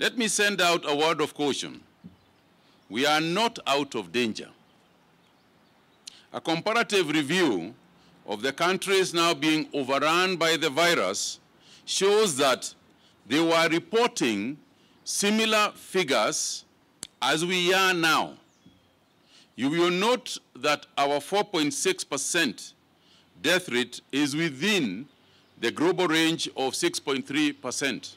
Let me send out a word of caution. We are not out of danger. A comparative review of the countries now being overrun by the virus shows that they were reporting similar figures as we are now. You will note that our 4.6% death rate is within the global range of 6.3%.